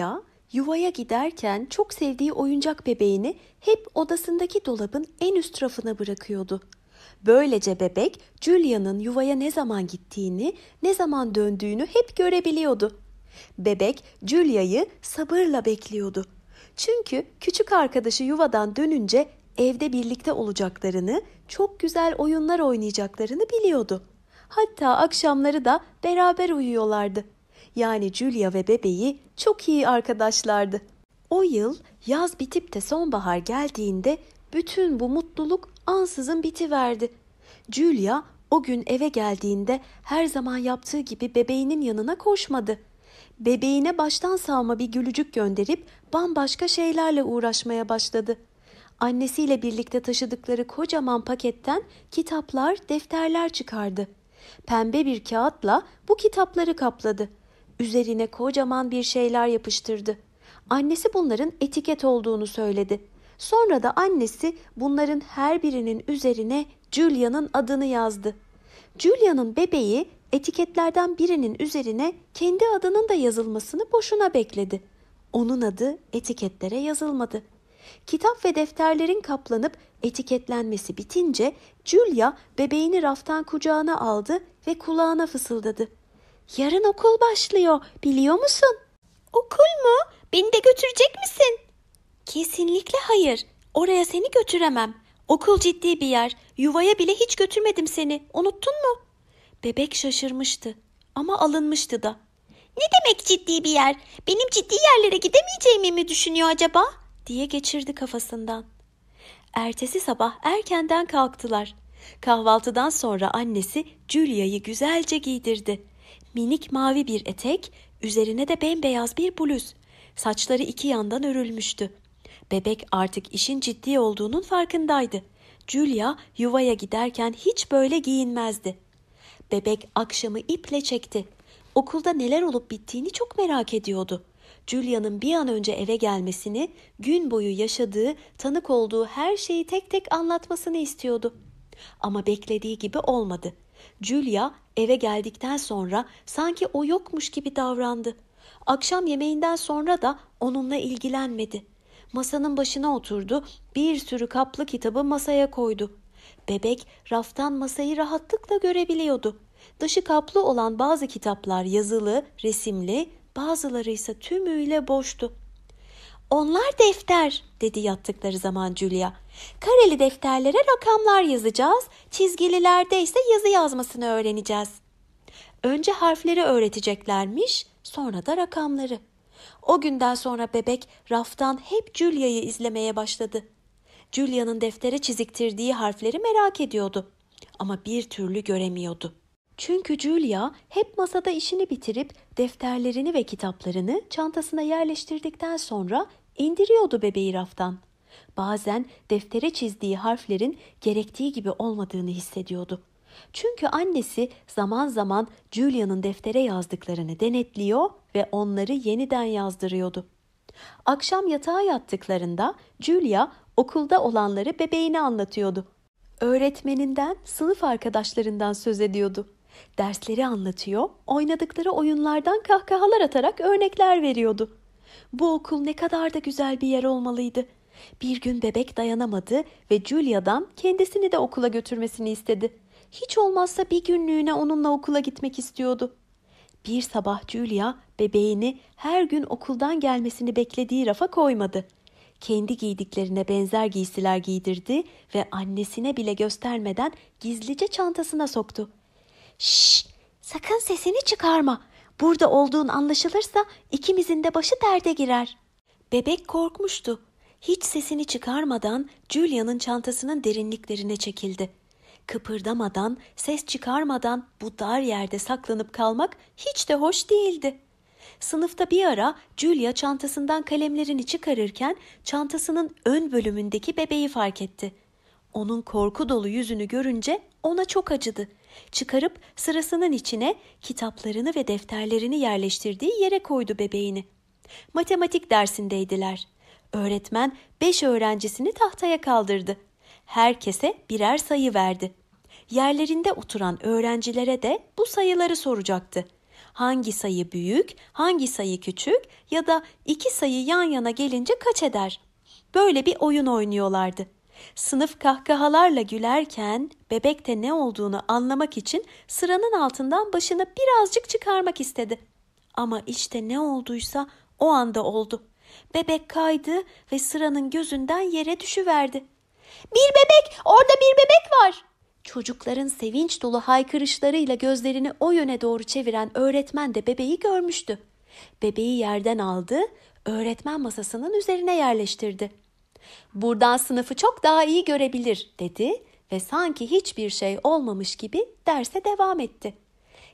Olivia yuvaya giderken çok sevdiği oyuncak bebeğini hep odasındaki dolabın en üst rafına bırakıyordu. Böylece bebek Julia'nın yuvaya ne zaman gittiğini, ne zaman döndüğünü hep görebiliyordu. Bebek Julia'yı sabırla bekliyordu. Çünkü küçük arkadaşı yuvadan dönünce evde birlikte olacaklarını, çok güzel oyunlar oynayacaklarını biliyordu. Hatta akşamları da beraber uyuyorlardı yani Julia ve bebeği çok iyi arkadaşlardı. O yıl yaz bitip de sonbahar geldiğinde bütün bu mutluluk ansızın bitiverdi. Julia o gün eve geldiğinde her zaman yaptığı gibi bebeğinin yanına koşmadı. Bebeğine baştan sağma bir gülücük gönderip bambaşka şeylerle uğraşmaya başladı. Annesiyle birlikte taşıdıkları kocaman paketten kitaplar, defterler çıkardı. Pembe bir kağıtla bu kitapları kapladı Üzerine kocaman bir şeyler yapıştırdı. Annesi bunların etiket olduğunu söyledi. Sonra da annesi bunların her birinin üzerine Julia'nın adını yazdı. Julia'nın bebeği etiketlerden birinin üzerine kendi adının da yazılmasını boşuna bekledi. Onun adı etiketlere yazılmadı. Kitap ve defterlerin kaplanıp etiketlenmesi bitince Julia bebeğini raftan kucağına aldı ve kulağına fısıldadı. Yarın okul başlıyor biliyor musun? Okul mu? Beni de götürecek misin? Kesinlikle hayır. Oraya seni götüremem. Okul ciddi bir yer. Yuvaya bile hiç götürmedim seni. Unuttun mu? Bebek şaşırmıştı ama alınmıştı da. Ne demek ciddi bir yer? Benim ciddi yerlere gidemeyeceğimi mi düşünüyor acaba? diye geçirdi kafasından. Ertesi sabah erkenden kalktılar. Kahvaltıdan sonra annesi Julia'yı güzelce giydirdi minik mavi bir etek, üzerine de bembeyaz bir bluz. Saçları iki yandan örülmüştü. Bebek artık işin ciddi olduğunun farkındaydı. Julia yuvaya giderken hiç böyle giyinmezdi. Bebek akşamı iple çekti. Okulda neler olup bittiğini çok merak ediyordu. Julia'nın bir an önce eve gelmesini, gün boyu yaşadığı, tanık olduğu her şeyi tek tek anlatmasını istiyordu. Ama beklediği gibi olmadı. Julia eve geldikten sonra sanki o yokmuş gibi davrandı. Akşam yemeğinden sonra da onunla ilgilenmedi. Masanın başına oturdu, bir sürü kaplı kitabı masaya koydu. Bebek raftan masayı rahatlıkla görebiliyordu. Dışı kaplı olan bazı kitaplar yazılı, resimli, bazıları ise tümüyle boştu. Onlar defter dedi yattıkları zaman Julia. Kareli defterlere rakamlar yazacağız, çizgililerde ise yazı yazmasını öğreneceğiz. Önce harfleri öğreteceklermiş, sonra da rakamları. O günden sonra bebek raftan hep Julia'yı izlemeye başladı. Julia'nın deftere çiziktirdiği harfleri merak ediyordu ama bir türlü göremiyordu. Çünkü Julia hep masada işini bitirip defterlerini ve kitaplarını çantasına yerleştirdikten sonra Indiriyordu bebeği raftan. Bazen deftere çizdiği harflerin gerektiği gibi olmadığını hissediyordu. Çünkü annesi zaman zaman Julia'nın deftere yazdıklarını denetliyor ve onları yeniden yazdırıyordu. Akşam yatağa yattıklarında Julia okulda olanları bebeğine anlatıyordu. Öğretmeninden, sınıf arkadaşlarından söz ediyordu. Dersleri anlatıyor, oynadıkları oyunlardan kahkahalar atarak örnekler veriyordu. Bu okul ne kadar da güzel bir yer olmalıydı. Bir gün bebek dayanamadı ve Julia'dan kendisini de okula götürmesini istedi. Hiç olmazsa bir günlüğüne onunla okula gitmek istiyordu. Bir sabah Julia bebeğini her gün okuldan gelmesini beklediği rafa koymadı. Kendi giydiklerine benzer giysiler giydirdi ve annesine bile göstermeden gizlice çantasına soktu. "Şşş, sakın sesini çıkarma. Burada olduğun anlaşılırsa ikimizin de başı derde girer. Bebek korkmuştu. Hiç sesini çıkarmadan Julia'nın çantasının derinliklerine çekildi. Kıpırdamadan, ses çıkarmadan bu dar yerde saklanıp kalmak hiç de hoş değildi. Sınıfta bir ara Julia çantasından kalemlerini çıkarırken çantasının ön bölümündeki bebeği fark etti. Onun korku dolu yüzünü görünce ona çok acıdı.'' Çıkarıp sırasının içine kitaplarını ve defterlerini yerleştirdiği yere koydu bebeğini. Matematik dersindeydiler. Öğretmen beş öğrencisini tahtaya kaldırdı. Herkese birer sayı verdi. Yerlerinde oturan öğrencilere de bu sayıları soracaktı. Hangi sayı büyük, hangi sayı küçük ya da iki sayı yan yana gelince kaç eder? Böyle bir oyun oynuyorlardı.'' Sınıf kahkahalarla gülerken bebekte ne olduğunu anlamak için sıranın altından başını birazcık çıkarmak istedi. Ama işte ne olduysa o anda oldu. Bebek kaydı ve sıranın gözünden yere düşüverdi. Bir bebek, orada bir bebek var. Çocukların sevinç dolu haykırışlarıyla gözlerini o yöne doğru çeviren öğretmen de bebeği görmüştü. Bebeği yerden aldı, öğretmen masasının üzerine yerleştirdi. Buradan sınıfı çok daha iyi görebilir dedi ve sanki hiçbir şey olmamış gibi derse devam etti.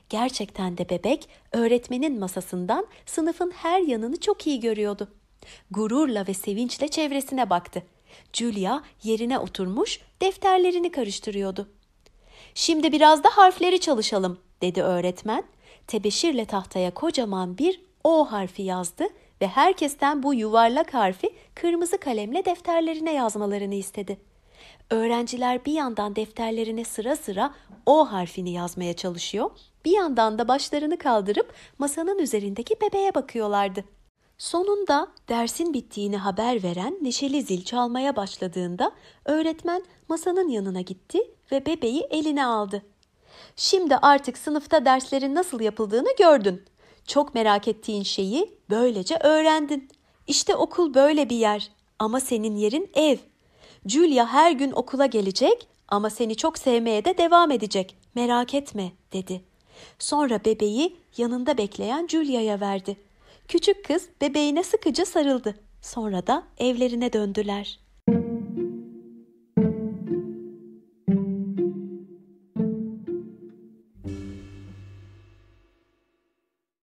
Gerçekten de bebek öğretmenin masasından sınıfın her yanını çok iyi görüyordu. Gururla ve sevinçle çevresine baktı. Julia yerine oturmuş defterlerini karıştırıyordu. Şimdi biraz da harfleri çalışalım dedi öğretmen. Tebeşirle tahtaya kocaman bir O harfi yazdı ve herkesten bu yuvarlak harfi kırmızı kalemle defterlerine yazmalarını istedi. Öğrenciler bir yandan defterlerine sıra sıra O harfini yazmaya çalışıyor, bir yandan da başlarını kaldırıp masanın üzerindeki bebeğe bakıyorlardı. Sonunda dersin bittiğini haber veren neşeli zil çalmaya başladığında öğretmen masanın yanına gitti ve bebeği eline aldı. Şimdi artık sınıfta derslerin nasıl yapıldığını gördün çok merak ettiğin şeyi böylece öğrendin. İşte okul böyle bir yer ama senin yerin ev. Julia her gün okula gelecek ama seni çok sevmeye de devam edecek. Merak etme dedi. Sonra bebeği yanında bekleyen Julia'ya verdi. Küçük kız bebeğine sıkıca sarıldı. Sonra da evlerine döndüler.